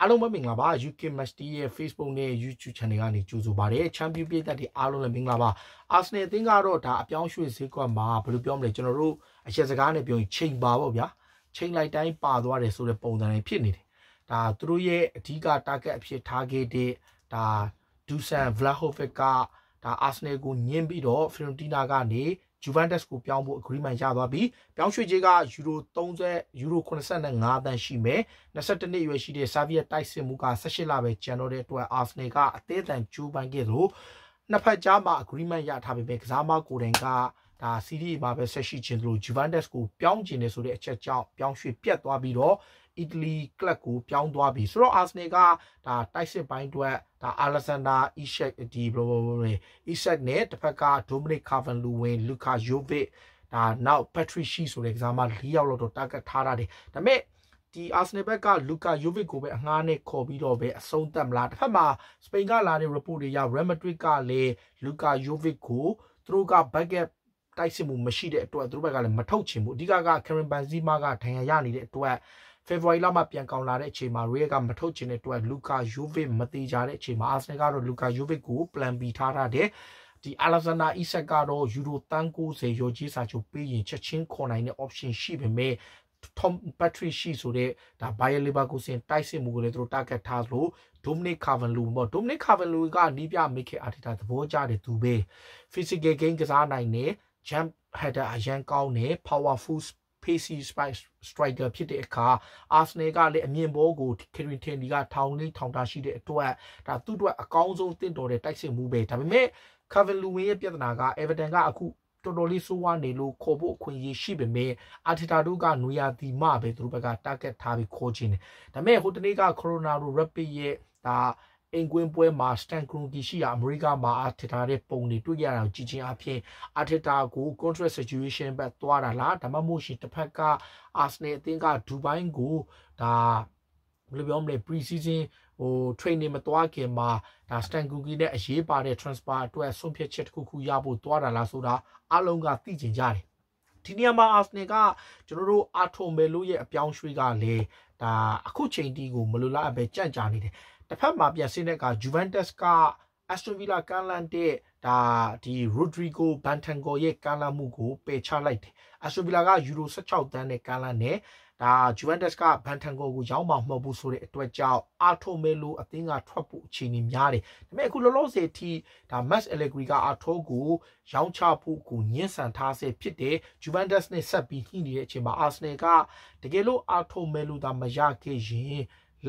အားလုံးပဲမင်္ဂလာပါ UK Matchday ရဲ့ Facebook နဲ့ YouTube Channel ကနေကြိုဆိုပါရစေ။ Champion ပြည်သက်တွေအားလုံးလည်းမင်္ဂလာပါ။ Arsenal အသင်းကတော့ဒါအပြောင်းရွှေ့ဈေးကွက်မှာဘယ်လိုပြောမလဲကျွန်တော်တို့အချက်စကားနဲ့ပြောရင်ချိန်ပါပေါ့ဗျာ။ချိန်လိုက်တိုင်းပါသွားတယ်ဆိုတဲ့ပုံစံတွေဖြစ်နေတယ်။ဒါသူတို့ရဲ့အဓိက target အဖြစ်ထားခဲ့တဲ့ဒါ Dusan Vlahovic ကဒါအာဆနယ်ကိုညှင်းပြီးတော့ဖီရိုတီနာကနေဂျူဗန်တက်စ်ကိုပြောင်းဖို့ agreement ရသွားပြီးပြောင်းရွှေ့ကြေးကယူရို30ယူရို85တန်းရှိမယ်22နှစ်အရွယ်ရှိတဲ့ဆာဗီယာတိုက်စစ်မှုက18လပဲကျန်တော့တဲ့အတွက်အာဆနယ်ကအသေးအံဂျူဗန်ကဲ့သို့နှစ်ဖက်ကြားမှာ agreement ရထားပေမဲ့ကစားမကိုတိုင်ကဒါ CD မှာပဲဆက်ရှိခြင်းလို့ Juventus ကိုပြောင်းကျင်နေဆိုတဲ့အချက်ကြောင့်ပြောင်းရွှေ့ပြတ်သွားပြီးတော့အီတလီကလပ်ကိုပြောင်းသွားပြီဆိုတော့အာဆင်နယ်ကဒါတိုက်စစ်ပိုင်းအတွက်ဒါအာလက်ဆန်ဒါအီရှက်ဒီဘလိုဘလိုအီရှက်နဲ့တစ်ဖက်ကဒိုမနစ်ကာဗန်လူဝင်လူကာယိုဗစ်ဒါနောက်ပက်ထရီရှိဆိုတဲ့ကစားမ၄ယောက်လောက်တော့တာဂက်ထားတာတယ်ဒါပေမဲ့ဒီအာဆင်နယ်ဘက်ကလူကာယိုဗစ်ကိုပဲအငှားနဲ့ခေါ်ပြီးတော့ပဲအဆုံးသတ်မလားတစ်ဖက်မှာစပိန်ကလာတဲ့ report တွေရ Real Madrid ကလည်းလူကာယိုဗစ်ကိုသူတို့က bucket တိုက်စစ်မှုမရှိတဲ့အတွက်သူတို့ဘက်ကလည်းမထုတ်ချင်ဘူးအဓိကက Karen Benzema ကဒဏ်ရာရနေတဲ့အတွက်ဖေဖော်ဝါရီလမှာပြန်ကောင်လာတဲ့အချိန်မှာ Real ကမထုတ်ချင်တဲ့အတွက်လူကာယူဗစ်မသေးကြတဲ့အချိန်မှာ Arsenal ကတော့လူကာယူဗစ်ကို plan B ထားထားတယ်ဒီအလက်ဇန်နာအီဆက်ကတော့ယူရိုတန်90ရောကြီးစာချုပ်ပေးရင်ချက်ချင်းခေါ်နိုင်တဲ့ option ရှိပေမဲ့ Tom Patrici ဆိုတဲ့ဒါ Bayer Leverkusen တိုက်စစ်မှုကလေးသူတို့ target ထားလို့ Dominic Calvert-Lewin ပေါ့ Dominic Calvert-Lewin ကနီးပြ Mikel Arteta သဘောကျတယ်သူပဲ physical game ကစားနိုင်တယ် jump header အရန်ကောင်းတယ် powerful Pacey striker ဖြစ်တဲ့အခါ Arsenal ကလည်းအမြင့်ဘောကို Kieran Tierney ကထောင်လေးထောင်တာရှိတဲ့အတွက်ဒါသူ့အတွက်အကောင်းဆုံးတင့်တော်တဲ့တိုက်စစ်မှုပဲဒါပေမဲ့ Calvert-Lewin ရဲ့ပြဿနာက Everton ကအခုတော်တော်လေးဆိုးဝါးနေလို့ခေါ်ဖို့အခွင့်အရေးရှိပေမဲ့အာတီတာတို့ကနွေရာသီမှပဲသူတို့ဘက်က target ထားပြီးခေါ်ခြင်းတယ်ဒါပေမဲ့ဟိုတနေ့က Corona တို့ Rapid ရဲ့ဒါအိမ်ကွင်းပွဲမှာစတန်ကရူကီရှိရာအမေရိကမှာအာထီတာတဲ့ပုံတွေတွေ့ရတာကိုကြည့်ချင်းအပြင်အာထီတာကို contract situation ဘက်သွားတာလားဒါမှမဟုတ်ရှင်တစ်ဖက်ကအာဆနယ်အသင်းကဒူဘိုင်းကိုဒါဘယ်လိုပြောမလဲ pre season ဟို training မသွားခင်မှာဒါ Stan Googie နဲ့အရေးပါတဲ့ transfer အတွက်ဆုံးဖြတ်ချက်တစ်ခုခုရဖို့သွားတာလားဆိုတာအလုံးကသိကျင်ကြတယ်ဒီနေရာမှာ Arsenal ကကျွန်တော်တို့အာထိုမဲလို့ရဲ့အပြောင်းရွှေ့ကလည်းဒါအခုချိန်တီးကိုမလိုလားအပဲကြံ့ကြာနေတယ်တစ်ဖက်မှာပြန်ဆင်းတဲ့အခါ Juventus က Aston Villa ကမ်းလှမ်းတဲ့ဒါဒီ Rodrigo Bentancur ရဲ့ကမ်းလှမ်းမှုကိုပယ်ချလိုက်တယ်။ Aston Villa က Euro 16တန်းနဲ့ကမ်းလှမ်းတယ်။ဒါ Juventus က Bentancur ကိုရောင်းမှမှောက်ဖို့ဆိုတဲ့အတွက်ကြောင့် Arthur Melo အသင်းကထွက်ဖို့အခြေအနေများတယ်။ဒါပေမဲ့အခုလောလောဆယ်အထိဒါ Max Allegri က Arthur ကိုရောင်းချဖို့ကိုညှင်းဆန်ထားဆဲဖြစ်တယ်။ Juventus နဲ့ဆက်ပြီးညှိနေတဲ့အချိန်မှာ Arsenal ကတကယ်လို့ Arthur Melo သာမရခဲ့ရင်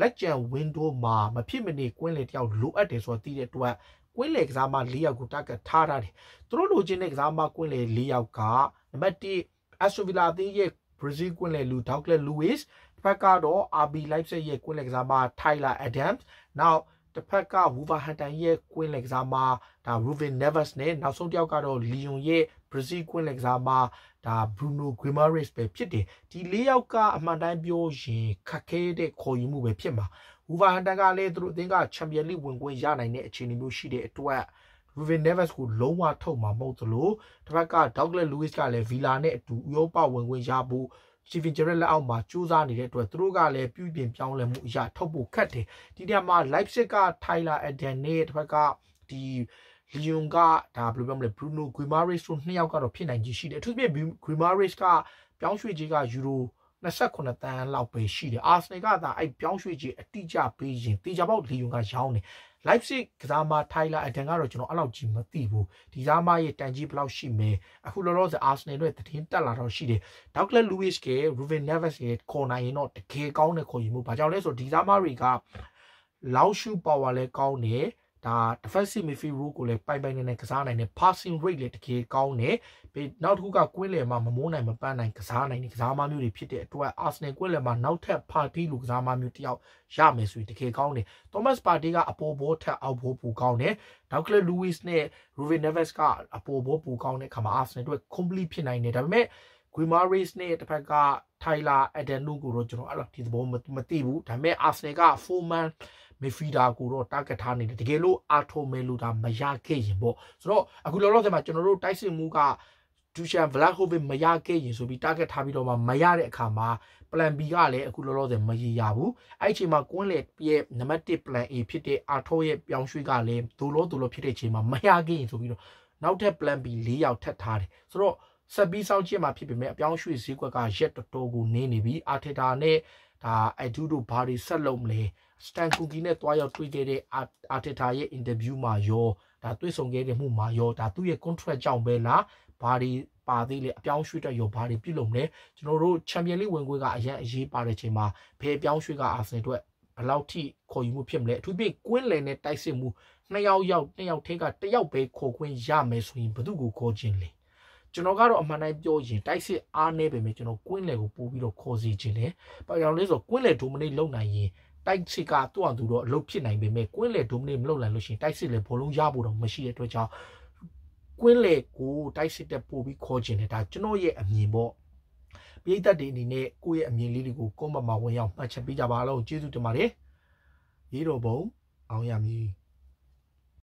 လက်ကျန် window မှာမဖြစ်မနေကွင်းလေတယောက်လိုအပ်တယ်ဆိုတော့သိတဲ့အတွက်ကွင်းလေကစားမ၄ယောက်ကိုတက်ကထားထားတယ်သူတို့လိုချင်တဲ့ကစားမကွင်းလေ၄ယောက်ကနံပါတ်1 Aston Villa အသင်းရဲ့ Brazil ကွင်းလေလူ Douglas Luiz တစ်ဖက်ကတော့ RB Leipzig ရဲ့ကွင်းလေကစားမ Tyler Adams နောက်တစ်ဖက်က Wolverhampton ရဲ့ Queen လက်ကစားမှာဒါ Ruben Neves နဲ့နောက်ဆုံးတစ်ယောက်ကတော့ Lyon ရဲ့ဘရာဇီးကွင်းလက်ကစားမဒါဘရူနိုဂွေမာရစ်ပဲဖြစ်တယ်ဒီ၄ယောက်ကအမှန်တိုင်းပြောရင်ခက်ခဲတဲ့ခေါ်ယူမှုပဲဖြစ်မှာဝူဗာဟန်တန်ကလည်းသူတို့အသင်းကချန်ပီယံလိဝင်ခွင့်ရနိုင်တဲ့အခြေအနေမျိုးရှိတဲ့အတွက် Ruben Neves ကိုလုံးဝထုတ်မှာမဟုတ်သလိုတစ်ဖက်က Douglas Lewis ကလည်း Villa နဲ့အတူဥရောပဝင်ခွင့်ရဖို့ Steven Gerrard လက်အောက်မှာကြိုးစားနေတဲ့အတွက်သူတို့ကလည်းပြုပြင်ပြောင်းလဲမှုအရာထုတ်ဖို့ခက်တယ်ဒီနေရာမှာ Leipzig က Tyler Adams နဲ့တစ်ဖက်ကဒီလီယွန်ကဒါဘယ်လိုပြောမလဲဘရူနိုဂွေမာရေးစ်တို့နှစ်ယောက်ကတော့ဖြစ်နိုင်ကြီးရှိတယ်အထူးသဖြင့်ဂွေမာရေးစ်ကပြောင်းရွှေ့ကြီးကယူရို28တန်းလောက်ပဲရှိတယ်အာဆနယ်ကဒါအဲ့ပြောင်းရွှေ့ကြီးအတိကျပေးရင်တေချာပေါက်လီယွန်ကရောင်းတယ် Leipzig ကစားမထိုင်လာအတန်ကတော့ကျွန်တော်အဲ့လောက်ကြီးမသိဘူးဒီစားမရဲ့တန်ကြီးဘယ်လောက်ရှိမလဲအခုလောလောဆယ် Arsenal တို့သတင်းတက်လာတော့ရှိတယ် Douglas Lewis က Ruben Neves ရဲ့ခေါ်နိုင်ရင်တော့တကယ်ကောင်းတဲ့ခေါ်ယူမှုဘာကြောင့်လဲဆိုတော့ဒီစားမတွေကလောက်ရှူပါဝါလည်းကောင်းတယ်ဒါ defensive midfield role ကိုလည်းပိုင်ပိုင်နဲ့နဲ့ကစားနိုင်တယ် passing rate လည်းတကယ်ကောင်းတယ်ပြီးနောက်တစ်ခုကကွင်းလယ်မှာမမိုးနိုင်မပန်းနိုင်ကစားနိုင်တဲ့ကစားမမျိုးတွေဖြစ်တဲ့အတွက် Arsenal ကွင်းလယ်မှာနောက်ထပ် party လိုကစားမမျိုးတယောက်ရမယ်ဆိုရင်တကယ်ကောင်းတယ် Thomas Partey ကအပေါ်ဘောထက်အောက်ဘောပိုကောင်းတယ် Douglas Lewis နဲ့ Ruben Neves ကအပေါ်ဘောပိုကောင်းတဲ့အခါမှာ Arsenal အတွက် complete ဖြစ်နိုင်တယ်ဒါပေမဲ့ Guimaraes နဲ့တစ်ဖက်က Tyler Adenu ကိုတော့ကျွန်တော်အဲ့လိုဒီသဘောမသိဘူးဒါပေမဲ့ Arsenal က four man midfielder ကိုတော့ target ထားနေတယ်တကယ်လို့အာထိုမဲလို့ဒါမရခဲ့ရင်ပေါ့ဆိုတော့အခုလောလောဆယ်မှာကျွန်တော်တို့တိုက်စစ်မှုကဒူရှန်ဗလာဟိုဗစ်မရခဲ့ရင်ဆိုပြီး target ထားပြီးတော့မှမရတဲ့အခါမှာ plan B ကလည်းအခုလောလောဆယ်မရရဘူးအဲ့ချိန်မှာကွင်းလေရဲ့နံပါတ်1 plan A ဖြစ်တဲ့အာထိုရဲ့ပြောင်းရွှေ့ကလည်းဒိုလောဒိုလောဖြစ်တဲ့ချိန်မှာမရခဲ့ရင်ဆိုပြီးတော့နောက်ထပ် plan B ၄ယောက်ထပ်ထားတယ်ဆိုတော့ဆက်ပြီးစောင့်ကြည့်မှာဖြစ်ပေမဲ့အပြောင်းရွှေ့ဈေးကွက်ကရက်တော်တော်ကိုနင်းနေပြီးအာထက်တာနဲ့ဒါအတူတို့ဘာတွေဆက်လုပ်မလဲစတန်ကူကီနဲ့တွားရောက်တွေ့ခဲ့တဲ့အာတီတာရဲ့ interview မှာရောဒါတွေ့ဆုံခဲ့တဲ့မှုမှာရောဒါသူ့ရဲ့ contract ကြောင့်ပဲလားဘာတွေပါသေးလေအပြောင်းရွှေ့တက်ရောဘာတွေပြုတ်လုံလဲကျွန်တော်တို့ Champion League ဝင်ခွင့်ကအရင်အရေးပါတဲ့ချိန်မှာဘယ်အပြောင်းရွှေ့ကအာဆင်အတွက်ဘယ်လောက်ထိခေါ်ယူမှုဖြစ်မလဲအထူးဖြင့်ကွင်းလယ်နဲ့တိုက်စစ်မှုနှစ်ယောက်ယောက်နှစ်ယောက်ထဲကတစ်ယောက်ပဲခေါ်ခွင့်ရမယ်ဆိုရင်ဘယ်သူကိုခေါ်ခြင်းလဲကျွန်တော်ကတော့အမှန်တိုင်းပြောရင်တိုက်စစ်အားနည်းပေမဲ့ကျွန်တော်ကွင်းလေကိုပို့ပြီးတော့ခေါ်စီခြင်းလေဘာကြောင့်လဲဆိုတော့ကွင်းလေဒိုမနိတ်လုံနိုင်ရင်တိုက်စစ်ကသူ့အောင်သူတော့အလုပ်ဖြစ်နိုင်ပေမဲ့ကွင်းလေဒိုမနိတ်မလုပ်နိုင်လို့ရှိရင်တိုက်စစ်လေဘောလုံးရဖို့တော့မရှိတဲ့အတွက်ကြောင့်ကွင်းလေကိုတိုက်စစ်တက်ပို့ပြီးခေါ်ခြင်းလေဒါကျွန်တော်ရဲ့အမြင်ပေါ့ပရိသတ်တွေအနေနဲ့ကိုယ့်ရဲ့အမြင်လေးတွေကိုကွန်မမှာဝင်ရောက်မှတ်ချက်ပေးကြပါလို့ကျေးဇူးတင်ပါတယ်ရေတော်ဘုံအောင်ရမည်